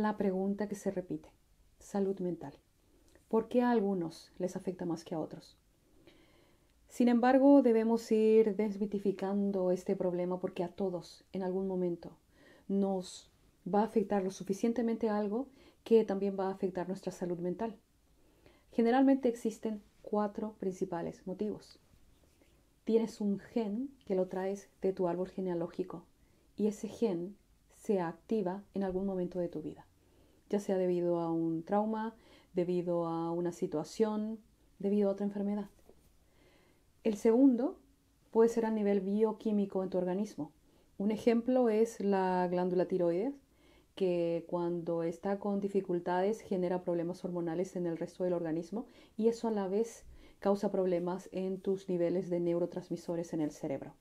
la pregunta que se repite, salud mental. ¿Por qué a algunos les afecta más que a otros? Sin embargo, debemos ir desmitificando este problema porque a todos, en algún momento, nos va a afectar lo suficientemente algo que también va a afectar nuestra salud mental. Generalmente existen cuatro principales motivos. Tienes un gen que lo traes de tu árbol genealógico y ese gen se activa en algún momento de tu vida, ya sea debido a un trauma, debido a una situación, debido a otra enfermedad. El segundo puede ser a nivel bioquímico en tu organismo. Un ejemplo es la glándula tiroides, que cuando está con dificultades genera problemas hormonales en el resto del organismo y eso a la vez causa problemas en tus niveles de neurotransmisores en el cerebro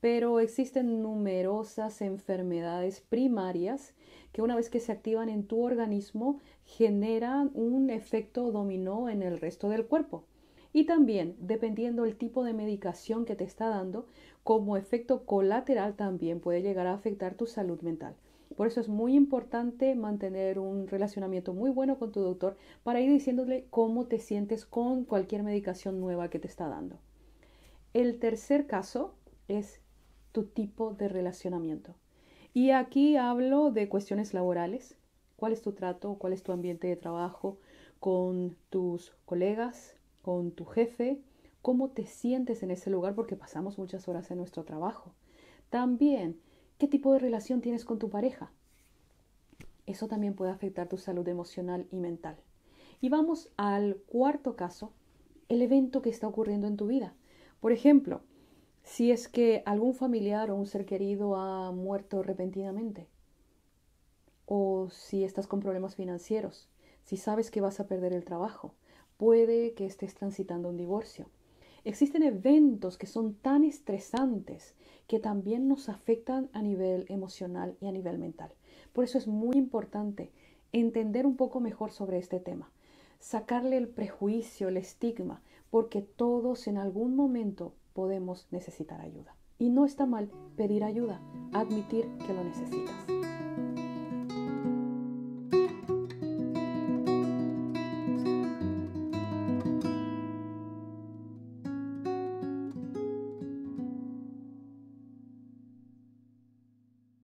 pero existen numerosas enfermedades primarias que una vez que se activan en tu organismo generan un efecto dominó en el resto del cuerpo. Y también, dependiendo del tipo de medicación que te está dando, como efecto colateral también puede llegar a afectar tu salud mental. Por eso es muy importante mantener un relacionamiento muy bueno con tu doctor para ir diciéndole cómo te sientes con cualquier medicación nueva que te está dando. El tercer caso es tu tipo de relacionamiento. Y aquí hablo de cuestiones laborales, cuál es tu trato, cuál es tu ambiente de trabajo con tus colegas, con tu jefe, cómo te sientes en ese lugar porque pasamos muchas horas en nuestro trabajo. También, ¿qué tipo de relación tienes con tu pareja? Eso también puede afectar tu salud emocional y mental. Y vamos al cuarto caso, el evento que está ocurriendo en tu vida. Por ejemplo, si es que algún familiar o un ser querido ha muerto repentinamente, o si estás con problemas financieros, si sabes que vas a perder el trabajo, puede que estés transitando un divorcio. Existen eventos que son tan estresantes que también nos afectan a nivel emocional y a nivel mental. Por eso es muy importante entender un poco mejor sobre este tema sacarle el prejuicio, el estigma, porque todos en algún momento podemos necesitar ayuda. Y no está mal pedir ayuda, admitir que lo necesitas.